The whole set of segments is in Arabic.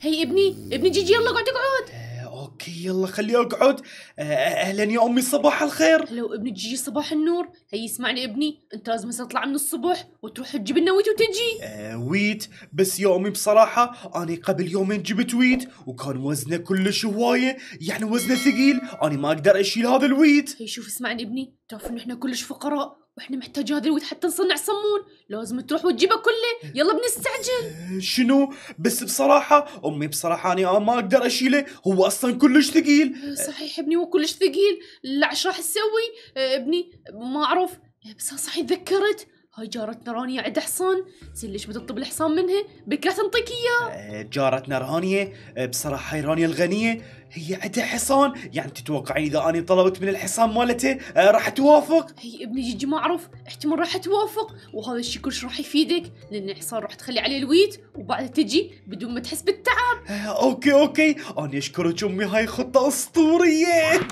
هي ابني ابني جيجي يلا اقعد اقعد آه، اوكي يلا خليه اقعد آه، اهلا يا امي صباح الخير لو ابني جيجي صباح النور هي اسمعني ابني انت لازم تطلع من الصبح وتروح تجيب لنا ويت وتجي آه، ويت بس يا امي بصراحه انا قبل يومين جبت ويت وكان وزنه كلش هوايه يعني وزنه ثقيل انا ما اقدر اشيل هذا الويت هي شوف اسمعني ابني تعرف ان احنا كلش فقراء واحنا محتاجين هذا الود حتى نصنع صمون لازم تروح وتجيبه كله يلا بنستعجل شنو بس بصراحه امي بصراحه انا آه ما اقدر اشيله هو اصلا كلش ثقيل آه، صحيح ابني هو كلش ثقيل لا ايش راح تسوي آه، ابني ما اعرف بس صحيح تذكرت هاي جارتنا رانيا عندها حصان زين ليش ما تطلب الحصان منها بكره تنطيك اياه جارتنا رانيا آه، بصراحه هاي رانيا الغنيه هي عندها حصان يعني تتوقعين اذا انا طلبت من الحصان مالته آه، راح توافق هي ابني جيجي معروف احتمال راح توافق وهذا الشيء كلش راح يفيدك لان الحصان راح تخلي عليه الويت وبعدها تجي بدون ما تحس بالتعب آه، اوكي اوكي انا اشكرك امي هاي خطه اسطوريه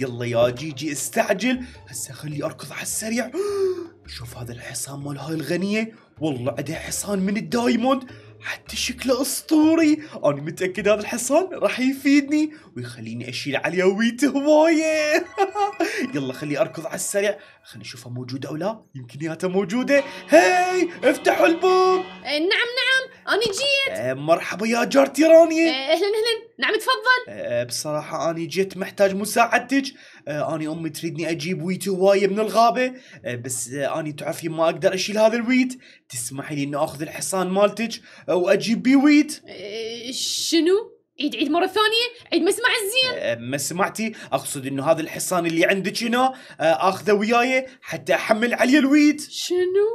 يلا يا جيجي استعجل هسه خلي اركض على السريع شوف هذا الحصان مال هاي الغنية والله عندها حصان من الدايموند حتى شكله اسطوري انا متاكد هذا الحصان راح يفيدني ويخليني اشيل عليه ويت هوايه يلا خلي اركض على السريع خليني نشوفها موجوده او لا يمكن ياتا موجوده هاي افتحوا الباب آه نعم نعم انا جيت آه مرحبا يا جارتي رانيا آه اهلا اهلا نعم تفضل آه بصراحه انا جيت محتاج مساعدتك آه، اني امي تريدني اجيب ويت هوايه من الغابه آه، بس آه، اني تعرفي ما اقدر اشيل هذا الويت تسمحي لي اني اخذ الحصان مالتك واجيب بيه ويت شنو؟ عيد عيد مره ثانيه عيد ما سمع الزين ما سمعتي اقصد انه هذا الحصان اللي عندك هنا اخذه وياي حتى احمل عليه الويت شنو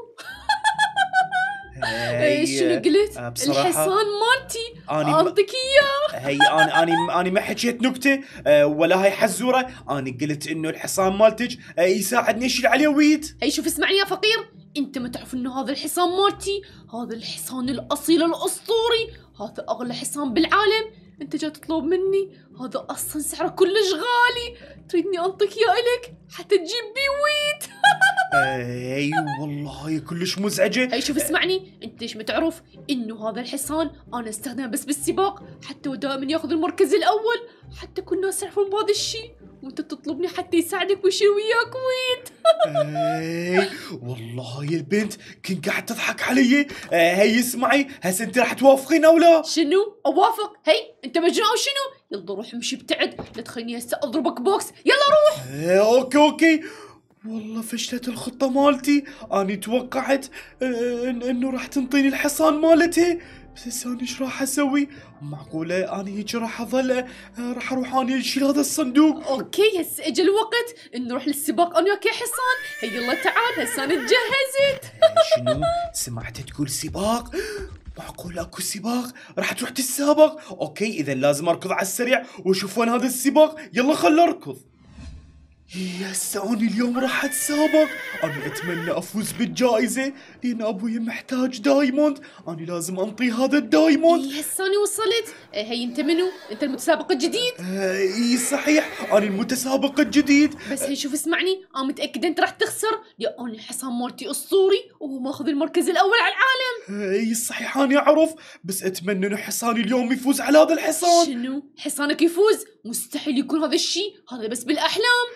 إيه، إيه، شنو إيه، قلت؟ آه، الحصان مالتي اعطيك اياه هي انا انا انا ما حكيت نكته آه، ولا هاي حزوره انا قلت انه الحصان مالتك آه، يساعدني اشيل عليه ويد اي شوف اسمعني يا فقير انت ما تعرف انه هذا الحصان مالتي هذا الحصان الاصيل الاسطوري هذا اغلى حصان بالعالم انت جاي تطلب مني هذا اصلا سعره كلش غالي تريدني انطيك يا الك حتى تجيب بي ويت اي والله هاي كلش مزعجه هاي شوف اسمعني انت ليش ما تعرف انه هذا الحصان انا استخدمه بس بالسباق حتى ودائما ياخذ المركز الاول حتى كل الناس يعرفون بهذا الشيء وانت تطلبني حتى يساعدك ويشيل وياك ويد اي والله يا البنت كنت قاعد تضحك علي إيه، هي اسمعي هسه انت راح توافقين او لا شنو اوافق هي انت مجنون او شنو يلا روح امشي ابتعد لا تخليني هسه اضربك بوكس يلا روح إيه، اوكي اوكي والله فشلت الخطة مالتي أنا توقعت إيه، إنه راح تنطيني الحصان مالتي بس هسه انا ايش راح اسوي؟ معقولة انا هيك راح اظل آه، راح اروح انا اشيل هذا الصندوق اوكي هسه اجى الوقت نروح للسباق انا وياك حصان يلا تعال هسه انا تجهزت شنو؟ سمعت تقول سباق؟ معقول اكو سباق راح تروح تتسابق اوكي اذا لازم اركض على السريع واشوف وين هذا السباق يلا خل اركض يسا أنا اليوم راح أتسابق أنا أتمنى أفوز بالجائزة لأن أبوي محتاج دايموند أنا لازم أنطي هذا الدايموند يسا أنا وصلت إيه، هي أنت منو؟ أنت المتسابق الجديد؟ إيه، إي صحيح أنا المتسابق الجديد بس هي شوف اسمعني أنا متأكدة أنت راح تخسر لأن الحصان مالتي أسطوري وهو ماخذ المركز الأول على العالم إيه، إي صحيح أنا أعرف بس أتمنى أن حصاني اليوم يفوز على هذا الحصان شنو؟ حصانك يفوز؟ مستحيل يكون هذا الشيء هذا بس بالأحلام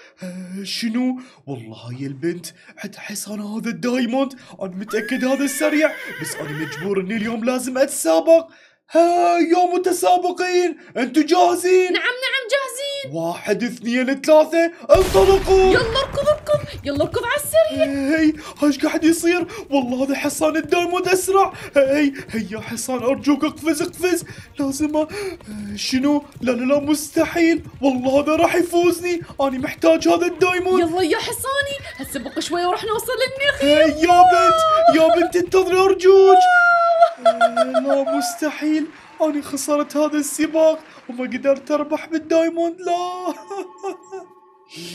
شنو والله هاي البنت عد حصان هذا الدايموند انا متاكد هذا السريع بس انا مجبور اني اليوم لازم اتسابق ها يا متسابقين انتم جاهزين نعم نعم جاهزين واحد اثنين ثلاثة انطلقوا يلا اركضوا يلا اركض على السريع هي ايش قاعد يصير والله هذا حصان الدايموند اسرع هي هي يا حصان ارجوك اقفز اقفز لازم شنو لا لا لا مستحيل والله هذا راح يفوزني انا محتاج هذا الدايموند يلا يا حصاني هسه بقى شوي وراح نوصل للنخيل يا بنت يا بنت انتظري ارجوك آه، لا مستحيل أنا خسرت هذا السباق وما قدرت أربح بالدايموند لا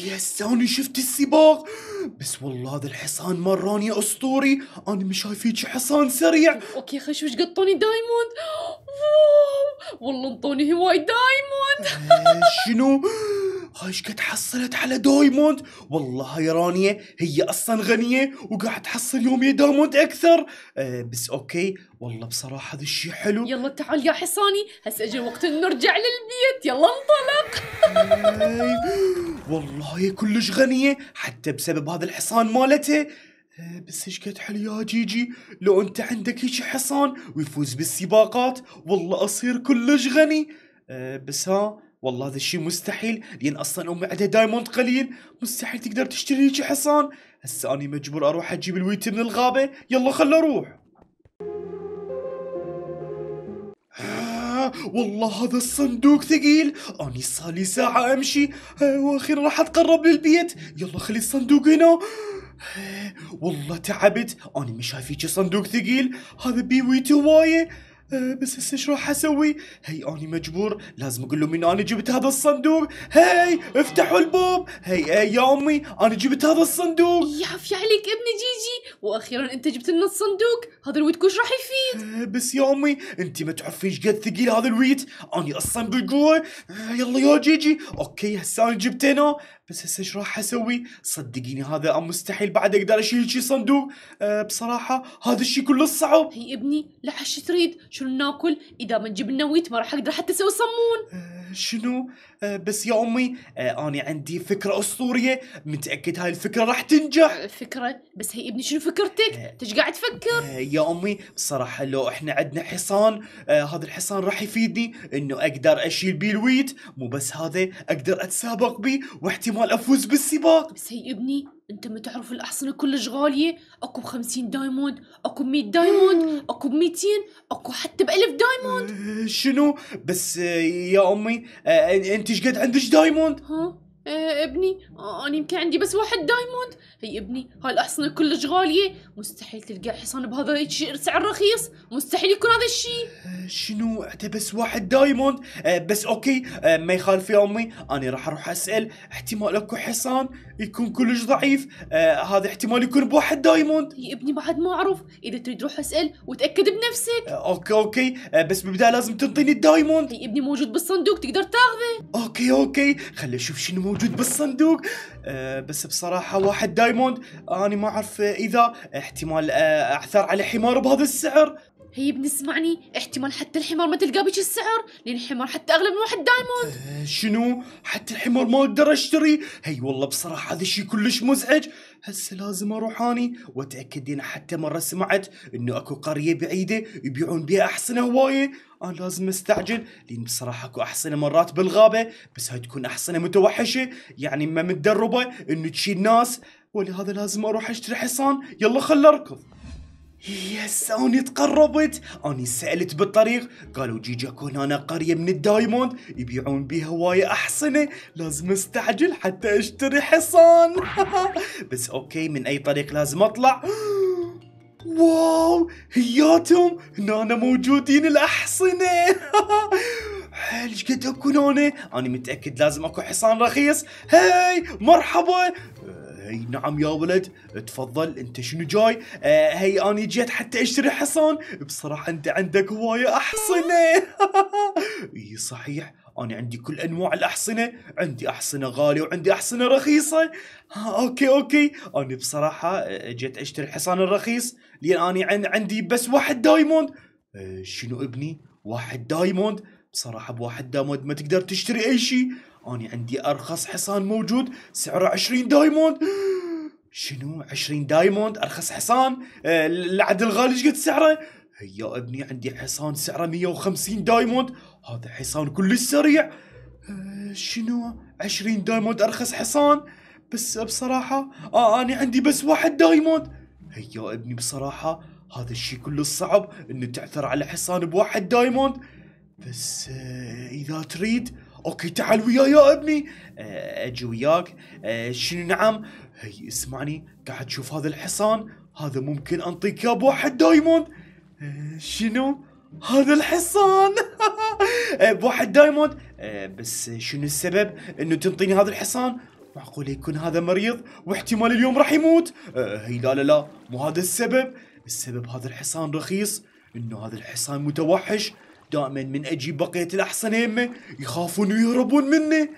يس انا شفت السباق بس والله هذا الحصان مراني اسطوري انا مش شايف هيك حصان سريع اوكي خش وش قطوني دايموند والله انطوني هواي دايموند إيه، شنو هاي ايش قد حصلت على دايموند والله هاي رانيا هي اصلا غنيه وقاعد تحصل يوم يا دايموند اكثر أه بس اوكي والله بصراحه هذا الشيء حلو يلا تعال يا حصاني هسه اجى وقت نرجع للبيت يلا انطلق طيب. والله هي كلش غنيه حتى بسبب هذا الحصان مالته آه، بس ايش قد حلو يا جيجي لو انت عندك هيك حصان ويفوز بالسباقات والله اصير كلش غني آه، بس ها والله هذا الشيء مستحيل لان اصلا امي عندها دايموند قليل مستحيل تقدر تشتري لك حصان هسه اني مجبور اروح اجيب الويت من الغابه يلا خل اروح آه، والله هذا الصندوق ثقيل اني صار لي ساعه امشي آه، واخيرا راح اتقرب للبيت يلا خلي الصندوق هنا آه، والله تعبت اني مش شايف صندوق ثقيل هذا بيويتي هوايه أه بس هسه شو راح اسوي؟ هي اني مجبور لازم اقول لهم من انا جبت هذا الصندوق، هي افتحوا الباب، هي أي يا امي انا جبت هذا الصندوق يعفي عليك ابني جيجي واخيرا انت جبت لنا الصندوق، هذا الويت كوش راح يفيد أه بس يا امي انت ما ايش قد ثقيل هذا الويت، اني اصلا بالقوه أه يلا يا جيجي، اوكي هسه انا جبتينه بس هسه ايش راح اسوي؟ صدقيني هذا ام مستحيل بعد اقدر اشيل شي صندوق أه بصراحه هذا الشي كله صعب هي ابني لحش تريد شنو ناكل اذا ما نجيب لنا ويت ما راح اقدر حتى اسوي صمون أه شنو أه بس يا امي أه انا عندي فكره اسطوريه متاكد هاي الفكره راح تنجح أه، فكره بس هي ابني شنو فكرتك؟ انت أه، قاعد تفكر؟ أه، يا امي بصراحه لو احنا عندنا حصان هذا الحصان راح يفيدني انه اقدر اشيل بيه الويت مو بس هذا اقدر اتسابق بيه واحتمال احتمال أفوز بالسباق بس هي ابني انت ما تعرف الاحصنه كلش غاليه اكو ب دايموند اكو مية دايموند اكو بميتين اكو حتى بألف دايموند إيه، شنو بس آه، يا امي آه، انت ايش قد عندك دايموند ها إيه، ابني انا يمكن عندي بس واحد دايموند هي ابني هاي الاحصنه كلش غاليه مستحيل تلقى حصان بهذا سعر رخيص مستحيل يكون هذا الشيء إيه، شنو انت بس واحد دايموند إيه، بس اوكي ما يخالف يا امي انا راح اروح اسال احتمال اكو حصان يكون كلش ضعيف هذا احتمال يكون بواحد دايموند يا ابني بعد ما اعرف اذا تريد روح اسال وتاكد بنفسك اوكي اوكي بس بالبدايه لازم تنطيني الدايموند يا ابني موجود بالصندوق تقدر تاخذه اوكي اوكي خلي اشوف شنو موجود موجود بالصندوق أه بس بصراحه واحد دايموند آه، انا ما اعرف اذا احتمال آه، اعثر على حمار بهذا السعر هي بنسمعني احتمال حتى الحمار ما تلقى بيش السعر لان الحمار حتى اغلى من واحد دايموند آه شنو حتى الحمار ما اقدر اشتري هي والله بصراحه هذا الشيء كلش مزعج هسه لازم اروح اني واتاكد ان حتى مره سمعت انه اكو قريه بعيده يبيعون بها احصنه هوايه انا لازم استعجل لان بصراحه اكو احصنه مرات بالغابه بس هاي تكون احصنه متوحشه يعني ما متدربه انه تشيل ناس ولهذا لازم اروح اشتري حصان يلا خل اركض يس اني تقربت اني سألت بالطريق قالوا جيجا كون انا قرية من الدايموند يبيعون بها هواية احصنة لازم استعجل حتى اشتري حصان بس اوكي من اي طريق لازم اطلع واو هياتهم هنا موجودين الاحصنة حيل ايش قد اكون انا؟ انا متاكد لازم اكو حصان رخيص، هاي مرحبا، هي نعم يا ولد تفضل انت شنو جاي آه هي انا جيت حتى اشتري حصان بصراحه انت عندك هوايه احصنه اي صحيح انا عندي كل انواع الاحصنه عندي احصنه غاليه وعندي احصنه رخيصه ها اوكي اوكي انا بصراحه آه، جيت اشتري الحصان الرخيص لان انا عندي بس واحد دايموند آه شنو ابني واحد دايموند بصراحه بواحد دايموند ما تقدر تشتري اي شيء أنا عندي أرخص حصان موجود سعره 20 دايموند شنو 20 دايموند أرخص حصان آه العد الغالي قد سعره هيا ابني عندي حصان سعره 150 دايموند هذا حصان كلش سريع آه شنو 20 دايموند أرخص حصان بس بصراحة آه أنا عندي بس واحد دايموند هيا ابني بصراحة هذا الشيء كله صعب إنه تعثر على حصان بواحد دايموند بس آه، إذا تريد اوكي تعال وياي يا ابني آه، اجي وياك آه، شنو نعم هي اسمعني قاعد تشوف هذا الحصان هذا ممكن انطيك يا بواحد دايموند آه، شنو هذا الحصان بواحد دايموند بس شنو السبب انه تنطيني هذا الحصان معقول يكون هذا مريض واحتمال اليوم راح يموت هي لا لا لا مو هذا السبب السبب هذا الحصان رخيص انه هذا الحصان متوحش دائما من اجيب بقيه الاحصنه يمه يخافون ويهربون منه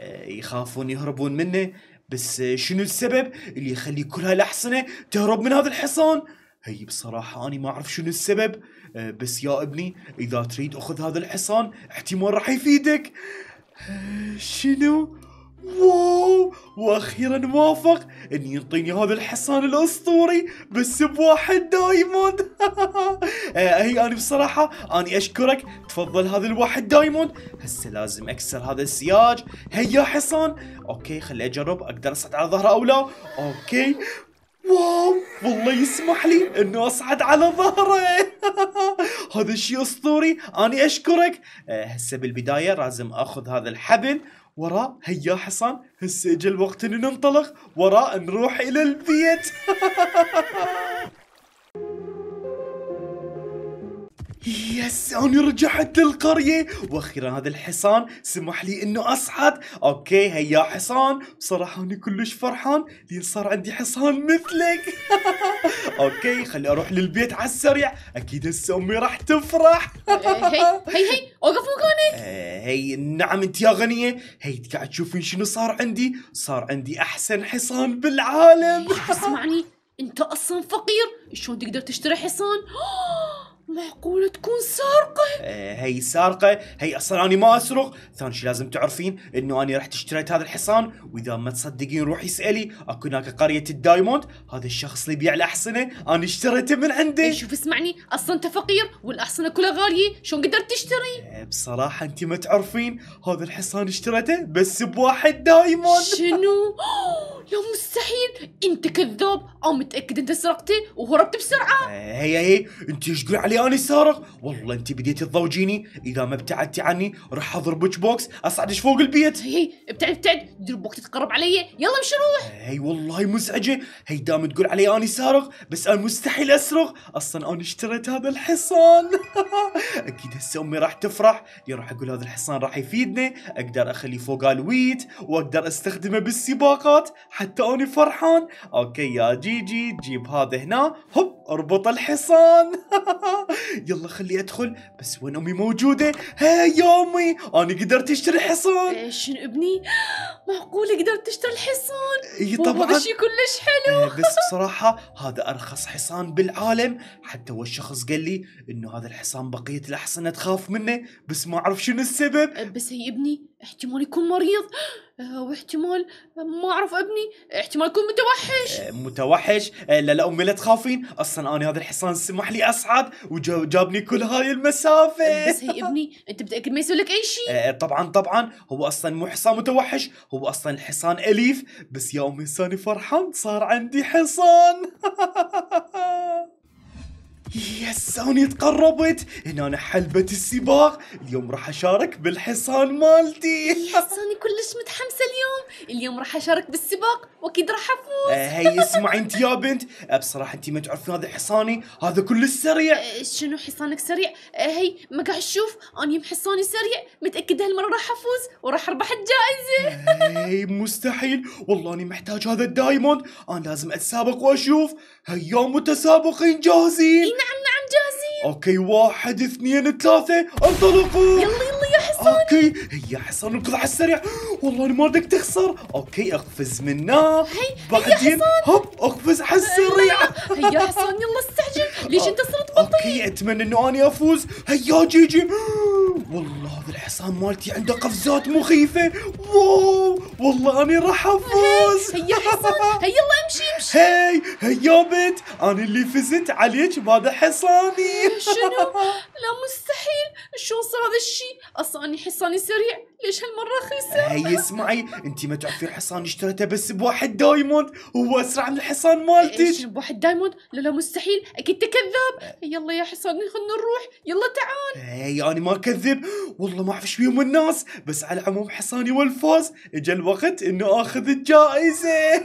آه، يخافون يهربون منه بس شنو السبب اللي يخلي كل هالاحصنة تهرب من هذا الحصان هي بصراحة أنا ما أعرف شنو السبب آه، بس يا ابني إذا تريد أخذ هذا الحصان احتمال راح يفيدك آه، شنو؟ واو واخيرا وافق ان يعطيني هذا الحصان الاسطوري بس بواحد دايموند اي آه، انا بصراحه انا اشكرك تفضل هذا الواحد دايموند هسه لازم اكسر هذا السياج هيا حصان اوكي خلي اجرب اقدر اصعد على ظهره او لا اوكي واو والله يسمح لي انه اصعد على ظهره هذا الشيء اسطوري اني اشكرك آه، هسه بالبدايه لازم اخذ هذا الحبل وراء هيا حصان هسه اجى الوقت ان ننطلق وراء نروح الى البيت يس أنا رجعت للقرية وأخيرا هذا الحصان سمح لي إنه أصعد أوكي هيا حصان بصراحة أنا كلش فرحان لين صار عندي حصان مثلك أوكي خلي أروح للبيت على السريع أكيد هسه أمي راح تفرح إيه، هي هي وقف مكانك إيه، هي نعم أنت يا غنية هي قاعد تشوفين شنو صار عندي صار عندي أحسن حصان بالعالم إيه، اسمعني أنت أصلا فقير شلون تقدر تشتري حصان معقولة تكون سارقة؟ آه هي سارقة هي أصلا أنا ما أسرق ثاني شي لازم تعرفين أنه أنا رحت اشتريت هذا الحصان وإذا ما تصدقين روحي اسألي أكو هناك قرية الدايموند هذا الشخص اللي يبيع الأحصنة أنا اشتريته من عنده شوف اسمعني أصلا أنت فقير والأحصنة كلها غالية شلون قدرت تشتري؟ آه بصراحة أنت ما تعرفين هذا الحصان اشتريته بس بواحد دايموند شنو؟ لا مستحيل انت كذاب او متاكد انت سرقتي وهربت بسرعه إيه، هي هي انت ايش تقول علي انا سارق والله انت بديتي تضوجيني اذا ما ابتعدتي عني راح اضربك بوكس اصعدش فوق البيت هي ابتعد ابتعد دير دلبوك تتقرب علي يلا مش روح إيه، هي والله مزعجه هي دام تقول علي انا سارق بس انا مستحيل اسرق اصلا انا اشتريت هذا الحصان اكيد هسه امي راح تفرح يا راح اقول هذا الحصان راح يفيدني اقدر اخليه فوق الويت واقدر استخدمه بالسباقات حتى أني فرحان أوكي يا جيجي جيب هذا هنا هوب اربط الحصان يلا خلي أدخل بس وين أمي موجودة هاي يا أمي أنا قدرت أشتري حصان شنو ابني معقولة قدرت تشتري الحصان اي طبعا هذا شيء كلش حلو بس بصراحة هذا أرخص حصان بالعالم حتى والشخص قال لي إنه هذا الحصان بقية الأحصنة تخاف منه بس ما أعرف شنو السبب بس هي ابني احتمال يكون مريض آه، واحتمال ما اعرف ابني احتمال يكون متوحش آه، متوحش آه، لا لا امي لا تخافين اصلا انا هذا الحصان سمح لي اصعد وجابني كل هاي المسافه بس هي ابني انت متاكد ما يسوي لك اي شيء طبعا طبعا هو اصلا مو حصان متوحش هو اصلا حصان اليف بس يا امي انساني فرحان صار عندي حصان يس اني تقربت هنا أنا حلبة السباق اليوم راح اشارك بالحصان مالتي يس اني كلش متحمسة اليوم اليوم راح اشارك بالسباق واكيد راح افوز هاي آه، اسمعي انت يا بنت آه، بصراحة انت ما تعرفين هذا حصاني هذا كلش سريع آه، شنو حصانك سريع هاي ما قاعد تشوف انا حصاني سريع متأكدة هالمرة راح افوز وراح اربح الجائزة هاي مستحيل والله اني محتاج هذا الدايموند انا لازم اتسابق واشوف هيا متسابقين جاهزين؟ اي نعم نعم جاهزين اوكي واحد اثنين ثلاثة انطلقوا يلا يلا يا اوكي هي حصان انقذ على السريع والله انا ما بدك تخسر اوكي اقفز منه بعدين هوب اقفز على السريع هيا حصان يلا استعجل ليش انت صرت بطيء اوكي اتمنى انه انا افوز هيا جيجي والله هذا الحصان مالتي عنده قفزات مخيفه واو والله انا راح افوز هيا حصان هيا يلا امشي امشي هي هيا بنت انا اللي فزت عليك بهذا حصاني شنو لا مستحيل شلون صار هذا الشيء اصلا حصاني حصاني سريع ليش هالمرة خسر هي اسمعي انت ما تعرفين حصاني اشتريته بس بواحد دايموند هو اسرع من الحصان مالتك ايش بواحد دايموند؟ لا لا مستحيل اكيد كذاب أه. يلا يا حصان خلنا نروح يلا تعال اي انا ما اكذب والله ما اعرف ايش فيهم الناس بس على العموم حصاني والفوز اجى الوقت انه اخذ الجائزة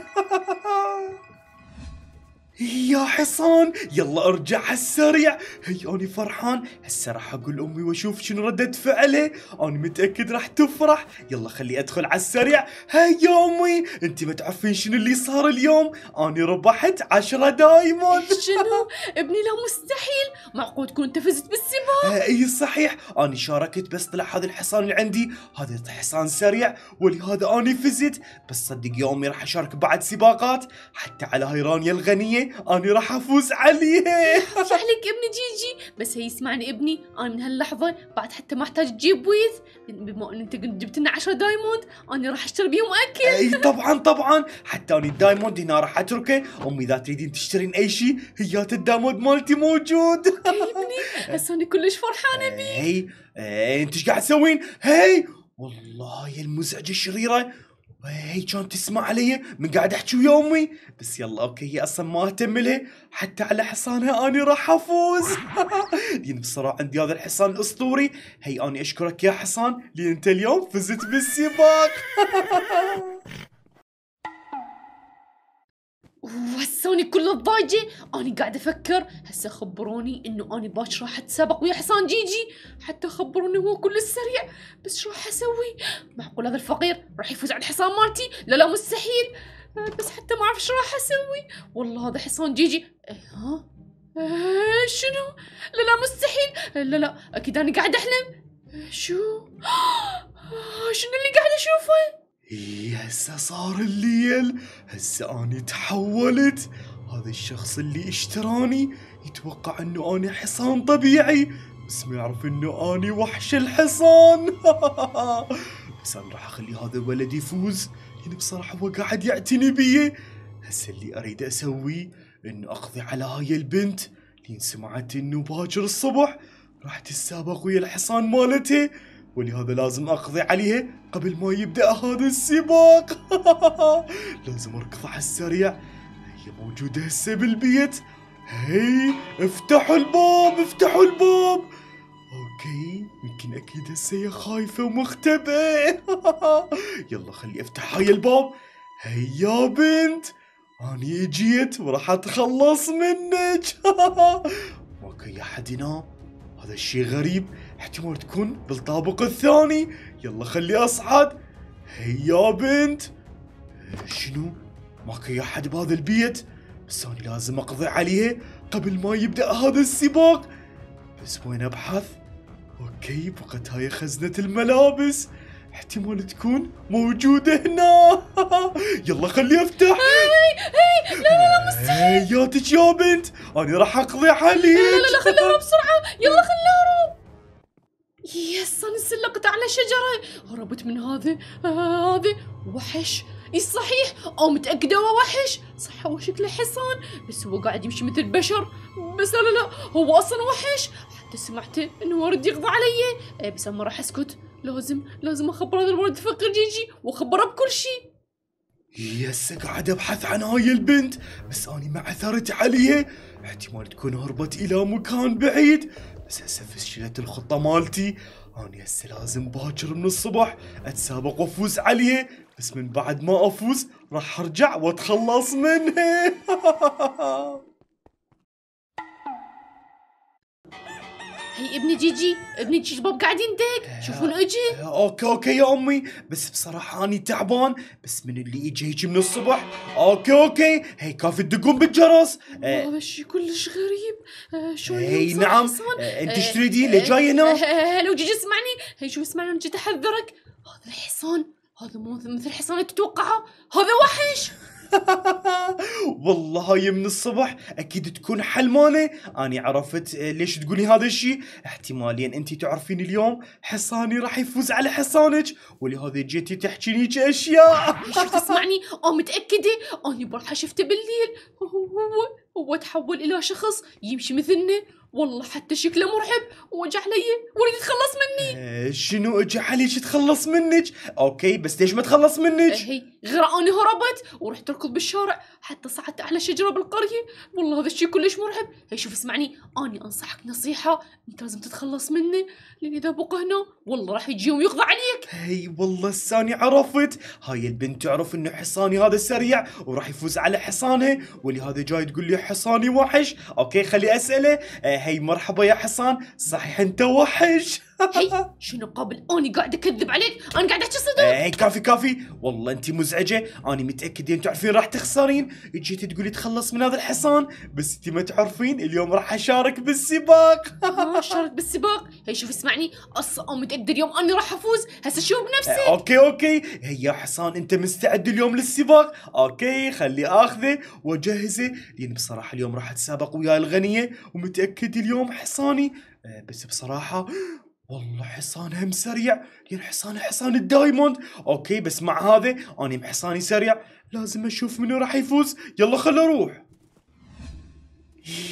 يا حصان يلا ارجع هالسريع هي اني فرحان هسه راح اقول لامي واشوف شنو ردة فعله انا متاكد راح تفرح يلا خلي ادخل على السريع هيا امي انت ما تعرفين شنو اللي صار اليوم انا ربحت عشرة دايما شنو ابني لا مستحيل معقول تكون انت فزت بالسباق آه، اي صحيح انا شاركت بس طلع هذا الحصان اللي عندي هذا حصان سريع ولهذا انا فزت بس صدق يا امي راح اشارك بعد سباقات حتى على هيرانيا الغنيه انا راح افوز عليه اشرح لك ابني جيجي بس هي هيسمعني ابني انا من هاللحظه بعد حتى ما احتاج اجيب ويز بما ان انت جبت لنا 10 دايموند انا راح اشتري بيهم اكل اي طبعا طبعا حتى انا الدايموند هنا راح اتركه امي اذا تريدين تشترين اي شيء هيات الدايموند مالتي موجود ابني بس انا كلش فرحانه بيه اي انت ايش قاعد تسوين هي والله يا المزعجه الشريره هي كانت تسمع علي من قاعد احكي ويا امي بس يلا اوكي هي اصلا ما اهتم لها حتى على حصانها اني راح افوز لان بصراحه عندي هذا الحصان الاسطوري هي اني اشكرك يا حصان لان انت اليوم فزت بالسباق وهسوني كل الضاجة أنا قاعد أفكر هسا خبروني إنه أنا باكر راح أتسابق ويا حصان جيجي حتى خبروني هو كل السريع بس شو راح أسوي معقول هذا الفقير راح يفوز على الحصان مالتي لا لا مستحيل آه، بس حتى ما أعرف شو راح أسوي والله هذا حصان جيجي إيه، ها إيه، شنو لا لا مستحيل إيه، لا لا أكيد أنا قاعد أحلم شو آه، شنو اللي قاعد أشوفه إيه هسه صار الليل هسه اني تحولت هذا الشخص اللي اشتراني يتوقع أنه اني حصان طبيعي بس ما يعرف أنه اني وحش الحصان بس أنا راح أخلي هذا الولد يفوز لأن يعني بصراحة هو قاعد يعتني بي هسه اللي أريد أسويه أنه أقضي على هاي البنت لين سمعت أنه باكر الصبح راح تتسابق ويا الحصان مالته ولهذا لازم أقضي عليها قبل ما يبدأ هذا السباق لازم أركض على السريع هي موجودة هسه بالبيت هي افتحوا الباب افتحوا الباب اوكي يمكن اكيد هسه هي خايفة ومختبئة يلا خلي افتح هاي الباب هيا بنت اني اجيت وراح اتخلص منك ماكو يا حد ينام هذا الشيء غريب احتمال تكون بالطابق الثاني يلا خلي اصعد هيا بنت شنو ماكو احد بهذا البيت بس انا لازم اقضي عليها قبل ما يبدا هذا السباق بس وين ابحث اوكي بقت هاي خزنه الملابس احتمال تكون موجودة هنا يلا خلي افتح هاي هاي لا لا لا مستحيل تجي يا بنت انا راح اقضي عليك لا لا لا خليها بسرعة يلا خليها يس انا انسلقت على شجره هربت من هذا هذا وحش اي صحيح او متاكده هو وحش صح هو شكله حصان بس هو قاعد يمشي مثل البشر بس لا لا هو اصلا وحش حتى سمعت انه ورد يقضى علي إيه، بس انا ما راح اسكت لازم لازم اخبر هذا الولد فقر جيجي واخبره بكل شيء يس قاعد ابحث عن هاي البنت بس اني ما عثرت عليها احتمال تكون هربت الى مكان بعيد بس هسه فشلت الخطه مالتي اني هسه لازم باكر من الصبح اتسابق وافوز عليها بس من بعد ما افوز راح ارجع واتخلص منها هي إيه، ابني جيجي ابني جي شباب قاعدين ديك إيه. شوفون اجي إيه، اوكي اوكي يا امي بس بصراحه اني تعبان بس من اللي اجي هيجي من الصبح اوكي اوكي هي كافي تدقون بالجرس هذا شيء كلش غريب شو اي نعم انت ايش تريدي ليه جاي هنا هلو جيجي اسمعني هي شو اسمعني انا جيت احذرك هذا الحصان هذا مو مثل الحصان اللي تتوقعه هذا وحش والله هاي من الصبح اكيد تكون حلمانه اني عرفت آه، ليش تقولي هذا الشيء احتماليا انت تعرفين اليوم حصاني راح يفوز على حصانك ولهذا جيتي تحكيني اشياء شو تسمعني او متاكده اني بارحه شفته بالليل هو هو, هو تحول الى شخص يمشي مثلنا والله حتى شكله مرعب ووجع علي وريد يتخلص مني آه شنو اجى عليك يتخلص منك اوكي بس ليش ما تخلص منك آه هي غرقاني هربت ورحت اركض بالشارع حتى صعدت على شجره بالقريه والله هذا الشيء كلش مرعب هي شوف اسمعني اني انصحك نصيحه انت لازم تتخلص مني لان اذا بقى هنا والله راح يجي يوم يقضى عليك هي والله الثاني عرفت هاي البنت تعرف انه حصاني هذا سريع وراح يفوز على حصانها ولهذا جاي تقول لي حصاني وحش اوكي خلي اساله آه هي مرحبا يا حصان صحيح انت وحش هي شنو قابل انا قاعد اكذب عليك انا قاعد احكي صدق اي كافي كافي والله انت مزعجه انا ان تعرفين راح تخسرين جيتي تقولي تخلص من هذا الحصان بس انت ما تعرفين اليوم راح اشارك بالسباق آه، اشارك بالسباق هي شوف اسمعني اصلا متقدر اليوم انا راح افوز هسه شوف بنفسي إيه، اوكي اوكي هي يا حصان انت مستعد اليوم للسباق اوكي خلي اخذه واجهزه لان بصراحه اليوم راح اتسابق وياي الغنيه ومتاكد اليوم حصاني إيه، بس بصراحه والله حصان هم سريع لان حصان حصان الدايموند اوكي بس مع هذا اني حصاني سريع لازم اشوف منو راح يفوز يلا خل اروح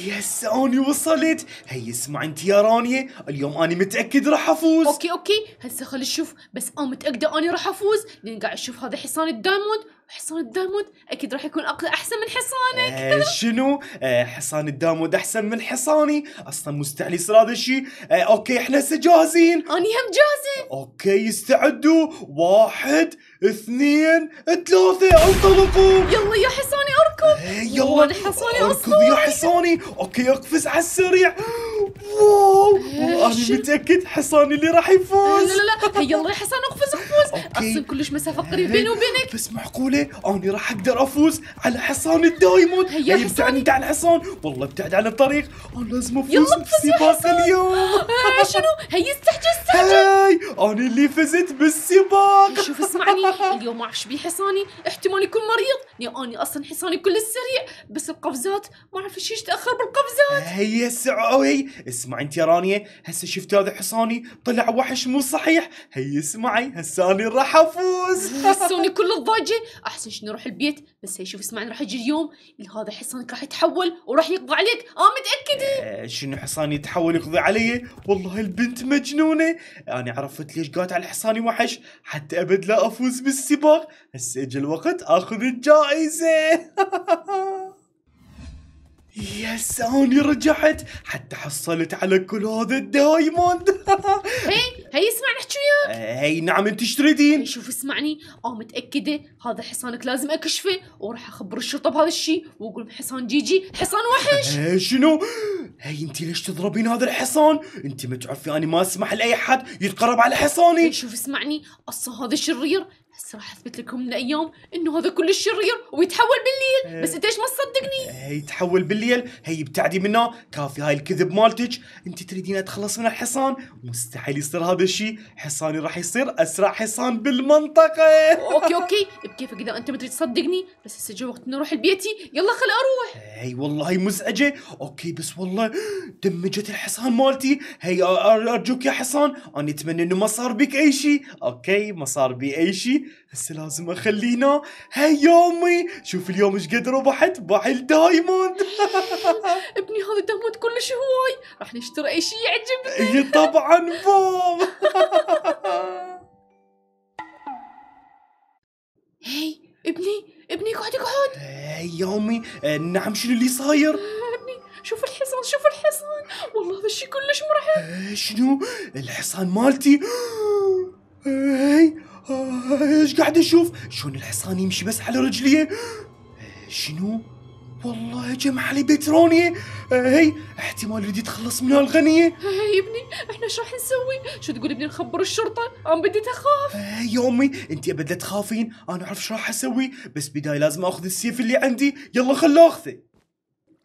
يس اني وصلت هي اسمع انت يا رانيا اليوم اني متاكد راح افوز اوكي اوكي هسه خلي نشوف بس انا متاكده اني راح افوز لان قاعد اشوف هذا حصان الدايموند حصان الدايموند اكيد راح يكون اقل احسن من حصانك آه شنو آه حصان الدايموند احسن من حصاني اصلا مستحيل يصير هذا الشيء آه اوكي احنا هسه جاهزين اني هم جاهزه اوكي استعدوا واحد اثنين ثلاثه انطلقوا يلا يا حصان اركض يلا الحصاني اصلا اركض يا حصاني اوكي اقفز على السريع واو انا متاكد حصاني اللي راح يفوز لا لا لا هيا الله حصان اقفز اقفز اصلا كلش مسافه قريب بيني وبينك بس معقوله انا راح اقدر افوز على حصان الدايموند هيا ابتعد انت على الحصان والله ابتعد عن الطريق انا لازم افوز يلا اقفز يا حصان اليوم آه شنو هيا استعجل استعجل هاي انا اللي فزت بالسباق شوف اسمعني اليوم ما اعرفش بيه حصاني احتمال يكون مريض يا اني اصلا حصاني كل السريع بس القفزات ما اعرف ايش تاخر بالقفزات هيا السرعه اسمعي انت يا رانيا هسه شفت هذا حصاني طلع وحش مو صحيح هي اسمعي هسه انا راح افوز حسوني كل الضجه احسن شنو اروح البيت بس هي شوف اسمعي راح يجي اليوم هذا حصانك راح يتحول وراح يقضي عليك اه متاكده آه شنو حصاني يتحول يقضي علي والله البنت مجنونه انا عرفت ليش قالت على حصاني وحش حتى ابد لا افوز بالسباق هسه اجى الوقت اخذ الجائزه يس أني رجعت حتى حصلت على كل هذا الدايموند هي هي اسمع نحكي وياك آه، هي نعم انت ايش تريدين؟ شوف اسمعني اه متأكدة هذا حصانك لازم اكشفه وراح اخبر الشرطة بهذا الشيء واقول حصان جيجي حصان وحش إيه، شنو؟ هي انت ليش تضربين هذا الحصان؟ انت ما تعرفي اني ما اسمح لاي حد يتقرب على حصاني إيه، شوف اسمعني اصلا هذا شرير بس راح اثبت لكم من ايام انه هذا كل الشرير ويتحول بالليل إيه. بس انت ايش ما تصدقني؟ يتحول بالليل تخيل هي بتعدي منه كافي هاي الكذب مالتج انت تريدين اتخلص من الحصان مستحيل يصير هذا الشيء حصاني راح يصير اسرع حصان بالمنطقه اوكي اوكي بكيفك اذا انت ما تريد تصدقني بس هسه جو وقت نروح لبيتي يلا خل اروح اي والله هي مزعجه اوكي بس والله دمجت الحصان مالتي هي ارجوك يا حصان انا اتمنى انه ما صار بك اي شيء اوكي ما صار بي اي شيء هسه لازم اخلينا هي يومي شوف اليوم ايش قد ربحت بحل دايموند ابني هذا دمود كلش هواي راح نشتري اي شيء يعجبني اي طبعا بوم هي ابني ابني اقعد اقعد إيه، يا امي إيه، نعم شنو اللي صاير ابني شوف الحصان شوف الحصان والله هذا الشيء كلش مرعب إيه، شنو الحصان مالتي ايش قاعد اشوف شلون الحصان يمشي بس على رجليه شنو والله جمع علي بتروني آه، هي احتمال يريد يتخلص منها الغنية هي آه، ابني احنا شو راح نسوي شو تقول ابني نخبر الشرطة انا بدي تخاف آه، يا امي انت ابدا تخافين انا اعرف شو راح اسوي بس بداية لازم اخذ السيف اللي عندي يلا خل اخذه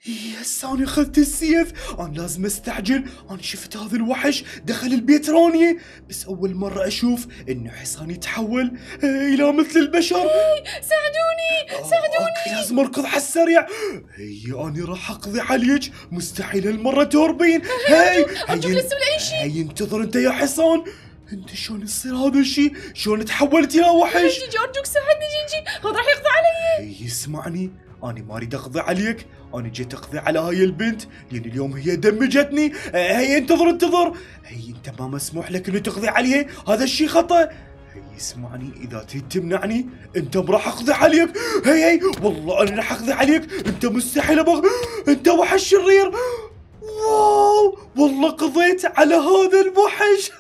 يس انا اخذت السيف انا لازم استعجل انا شفت هذا الوحش دخل البيت راني بس اول مرة اشوف انه حصان يتحول آه، الى مثل البشر إيه، ساعدوني آه، ساعدوني لازم اركض على السريع هي انا راح اقضي عليك مستحيل هالمرة تهربين هي هي انتظر انت يا حصان انت شلون يصير هذا الشيء؟ شلون تحولت الى وحش؟ جيجي ارجوك ساعدني جيجي هذا راح يقضي علي اسمعني إيه، أنا ما أريد أقضي عليك أنا جيت أقضي على هاي البنت لأن اليوم هي دمجتني هي انتظر انتظر هي أنت ما مسموح لك أن تقضي عليها هذا الشيء خطأ هي اسمعني اذا تريد تمنعني انت راح اقضي عليك هي هي والله انا راح اقضي عليك انت مستحيل ابغ انت وحش شرير واو والله قضيت على هذا الوحش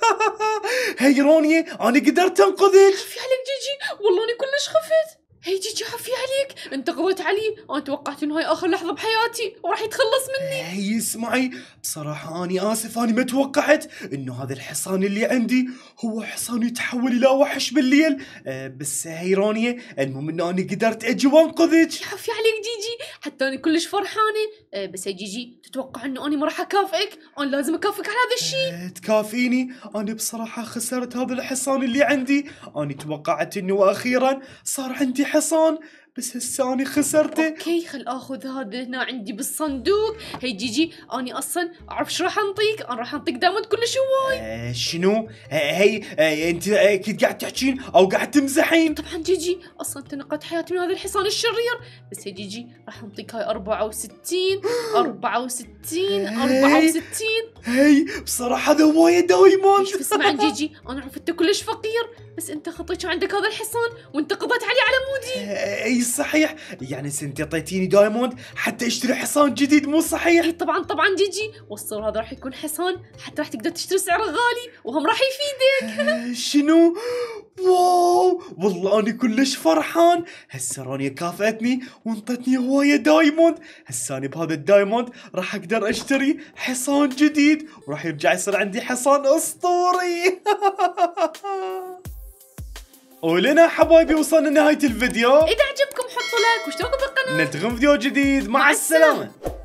هي رونيا انا قدرت انقذك خفي عليك جيجي والله انا كلش خفت هيجي جافي عليك انت غويت علي انا توقعت انه هاي اخر لحظه بحياتي وراح يتخلص مني هي اسمعي بصراحه اني اسف انا ما توقعت انه هذا الحصان اللي عندي هو حصان يتحول الى وحش بالليل أه بس هي رانيا المهم انه انا قدرت اجي وانقذك جافي عليك جيجي حتى انا كلش فرحانه أه بس هي جيجي تتوقع انه انا ما راح اكافئك انا لازم اكافئك على هذا الشيء أه تكافيني انا بصراحه خسرت هذا الحصان اللي عندي انا توقعت انه اخيرا صار عندي Hassan بس هساني خسرته اوكي خل اخذ هذا هنا عندي بالصندوق هي جيجي اني اصلا اعرف شو راح انطيك انا راح انطيك دامت كلش هواي آه شنو آه هي آه انت اكيد إيه، قاعد تحكين او قاعد تمزحين طبعا جيجي اصلا تنقط حياتي من هذا الحصان الشرير بس جي جيجي راح انطيك هاي 64 64 64 هي بصراحه هذا هوايه دايموند شوف جي جيجي انا عرفت كلش فقير بس انت خطيت عندك هذا الحصان وانت قضيت عليه على مودي إيه، إيه، صحيح يعني انت اعطيتيني دايموند حتى اشتري حصان جديد مو صحيح إيه، طبعا طبعا جيجي والصور هذا راح يكون حصان حتى راح تقدر تشتري سعره غالي وهم راح يفيدك إيه، شنو واو والله انا كلش فرحان هسه رانيا كافئتني وانطتني هوايه دايموند هسه انا بهذا الدايموند راح اقدر اشتري حصان جديد وراح يرجع يصير عندي حصان اسطوري ولنا حبايبي وصلنا نهايه الفيديو اذا عجبكم حطوا لايك واشتركوا بالقناه نلتقي فيديو جديد مع, مع السلامه, السلامة.